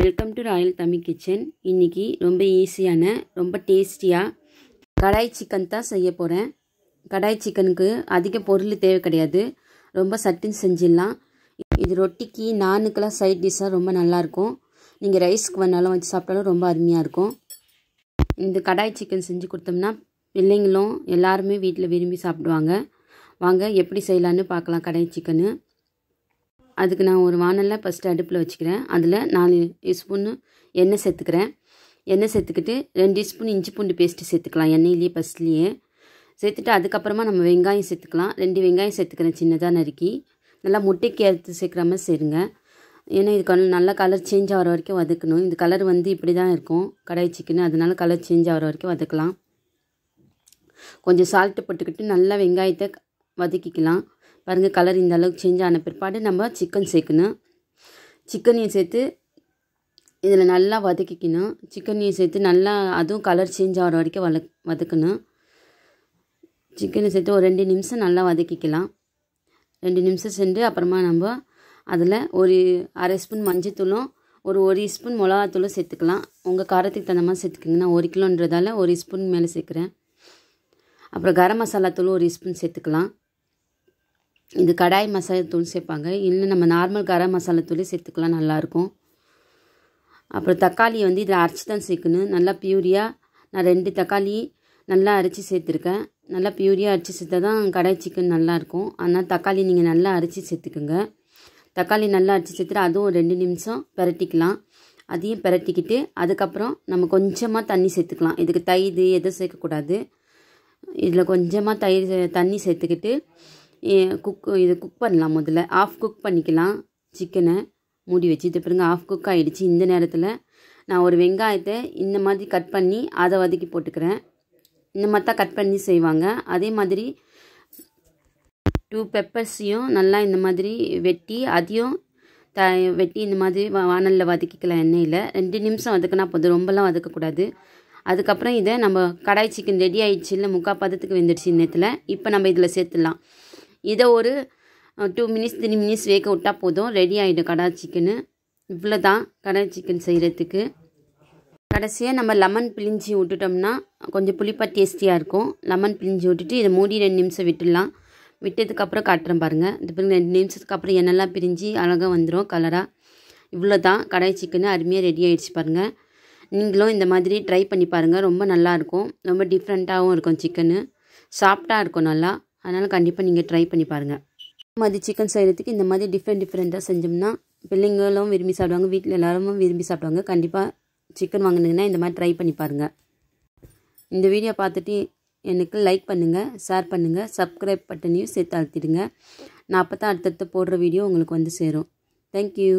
welcome to royal Tamil kitchen இன்றைக்கி ரொம்ப ஈஸியான ரொம்ப டேஸ்டியாக கடாய் சிக்கன் தான் செய்ய போகிறேன் கடாய் சிக்கனுக்கு அதிக பொருள் தேவை கிடையாது ரொம்ப சட்டுன்னு செஞ்சிடலாம் இது ரொட்டிக்கு நானுக்கெல்லாம் சைட் டிஷ்ஷாக ரொம்ப நல்லாயிருக்கும் நீங்கள் ரைஸ்க்கு வந்தாலும் வச்சு சாப்பிட்டாலும் ரொம்ப அருமையாக இருக்கும் இந்த கடாய் சிக்கன் செஞ்சு கொடுத்தோம்னா பிள்ளைங்களும் எல்லாருமே வீட்டில் விரும்பி சாப்பிடுவாங்க வாங்க எப்படி செய்யலான்னு பார்க்கலாம் கடாய் சிக்கனு அதுக்கு நான் ஒரு வானலில் ஃபஸ்ட்டு அடுப்பில் வச்சுக்கிறேன் அதில் நாலு ஸ்பூன்னு எண்ணெய் சேர்த்துக்கிறேன் எண்ணெய் சேர்த்துக்கிட்டு ரெண்டு ஸ்பூன் இஞ்சி பூண்டு பேஸ்ட்டு சேர்த்துக்கலாம் எண்ணெயிலேயே ஃபஸ்ட்லேயே சேர்த்துட்டு அதுக்கப்புறமா நம்ம வெங்காயம் சேர்த்துக்கலாம் ரெண்டு வெங்காயம் சேர்த்துக்கிறேன் சின்னதாக நறுக்கி நல்லா முட்டைக்கு எடுத்து சேர்க்குற மாதிரி செய்யுங்க ஏன்னா இதுக்கு நல்லா கலர் சேஞ்ச் ஆகிற வரைக்கும் வதக்கணும் இந்த கலர் வந்து இப்படி தான் இருக்கும் கடாய் சிக்கன் அதனால கலர் சேஞ்ச் ஆகிற வரைக்கும் வதக்கலாம் கொஞ்சம் சால்ட்டு போட்டுக்கிட்டு நல்லா வெங்காயத்தை வதக்கிக்கலாம் பாருங்கள் கலர் இந்த அளவுக்கு சேஞ்ச் ஆன பிற்பாடு நம்ம சிக்கன் சேர்க்கணும் சிக்கனையும் சேர்த்து இதில் நல்லா வதக்கிக்கணும் சிக்கனையும் சேர்த்து நல்லா அதுவும் கலர் சேஞ்ச் ஆகிற வரைக்கும் வள வதக்கணும் சிக்கனை சேர்த்து ஒரு ரெண்டு நிமிஷம் நல்லா வதக்கிக்கலாம் ரெண்டு நிமிஷம் சென்று அப்புறமா நம்ம அதில் ஒரு அரை ஸ்பூன் மஞ்சத்தூளும் ஒரு ஒரு ஸ்பூன் மிளகாத்தூளும் சேர்த்துக்கலாம் உங்கள் காரத்துக்கு தகுந்த மாதிரி சேர்த்துக்கிங்கன்னா நான் ஒரு கிலோன்றதால ஒரு ஸ்பூன் மேலே சேர்க்குறேன் அப்புறம் கரம் மசாலா தூள் ஒரு ஸ்பூன் சேர்த்துக்கலாம் இது கடாய் மசாலா தூள் சேர்ப்பாங்க இல்லை நம்ம நார்மல் கரம் மசாலா தூளே சேர்த்துக்கலாம் நல்லாயிருக்கும் அப்புறம் தக்காளியை வந்து இதில் அரைச்சி தான் சேர்க்கணும் நல்லா பியூரியாக நான் ரெண்டு தக்காளி நல்லா அரைச்சி சேர்த்துருக்கேன் நல்லா பியூரியாக அரைச்சி சேர்த்தா தான் கடாய் சிக்கன் நல்லாயிருக்கும் ஆனால் தக்காளி நீங்கள் நல்லா அரைச்சி சேர்த்துக்குங்க தக்காளி நல்லா அரைச்சி சேர்த்துட்டு அதுவும் ரெண்டு நிமிஷம் பெரட்டிக்கலாம் அதையும் பெரட்டிக்கிட்டு அதுக்கப்புறம் நம்ம கொஞ்சமாக தண்ணி சேர்த்துக்கலாம் இதுக்கு தயிர் எதுவும் சேர்க்கக்கூடாது இதில் கொஞ்சமாக தயிர் தண்ணி சேர்த்துக்கிட்டு குக் இதை குக் பண்ணலாம் முதல்ல ஆஃப் குக் பண்ணிக்கலாம் சிக்கனை மூடி வச்சு இது பிறகு ஆஃப் குக் ஆகிடுச்சு இந்த நேரத்தில் நான் ஒரு வெங்காயத்தை இந்த மாதிரி கட் பண்ணி அதை வதக்கி போட்டுக்கிறேன் இந்த மாதிரி தான் கட் பண்ணி செய்வாங்க அதே மாதிரி டூ பெப்பர்ஸையும் நல்லா இந்த மாதிரி வெட்டி அதையும் த வெட்டி இந்த மாதிரி வானலில் வதக்கிக்கலாம் எண்ணெயில் ரெண்டு நிமிஷம் வதக்கினா போதும் ரொம்பலாம் வதக்கக்கூடாது அதுக்கப்புறம் இதை நம்ம கடாய் சிக்கன் ரெடி ஆகிடுச்சு இல்லை முக்கால் பதத்துக்கு வெந்துடுச்சு நேரத்தில் இப்போ நம்ம இதில் சேர்த்துடலாம் இதை ஒரு டூ மினிட்ஸ் த்ரீ மினிட்ஸ் வேக விட்டால் போதும் ரெடி ஆகிடும் கடாய் சிக்கனு இவ்வளோ தான் கடாய் சிக்கன் செய்கிறதுக்கு கடைசியாக நம்ம லெமன் பிழிஞ்சி விட்டுட்டோம்னா கொஞ்சம் புளிப்பா டேஸ்டியாக இருக்கும் லெமன் பிழிஞ்சி விட்டுட்டு இதை மூடி ரெண்டு நிமிஷம் விட்டுடலாம் விட்டதுக்கப்புறம் காட்டுறேன் பாருங்கள் இந்த பிறகு ரெண்டு நிமிஷத்துக்கு அப்புறம் என்னெல்லாம் பிரிஞ்சு அழகாக வந்துடும் கலராக இவ்வளோ தான் கடாய் சிக்கனு அருமையாக ரெடி ஆகிடுச்சு பாருங்கள் நீங்களும் இந்த மாதிரி ட்ரை பண்ணி பாருங்கள் ரொம்ப நல்லாயிருக்கும் ரொம்ப டிஃப்ரெண்ட்டாகவும் இருக்கும் சிக்கனு சாஃப்டாக இருக்கும் நல்லா அதனால் கண்டிப்பாக நீங்கள் ட்ரை பண்ணி பாருங்கள் மாதிரி சிக்கன் செய்கிறதுக்கு இந்த மாதிரி டிஃப்ரெண்ட் டிஃப்ரெண்ட்டாக செஞ்சோம்னா பிள்ளைங்களும் விரும்பி சாப்பிடுவாங்க வீட்டில் எல்லாரும் விரும்பி சாப்பிடுவாங்க கண்டிப்பாக சிக்கன் வாங்கினீங்கன்னா இந்த மாதிரி ட்ரை பண்ணி பாருங்கள் இந்த வீடியோ பார்த்துட்டு எனக்கு லைக் பண்ணுங்கள் ஷேர் பண்ணுங்கள் சப்ஸ்கிரைப் பட்டனையும் சேர்த்து அழுத்திடுங்க நான் அப்போ தான் அடுத்தடுத்து போடுற வீடியோ உங்களுக்கு வந்து சேரும் தேங்க்யூ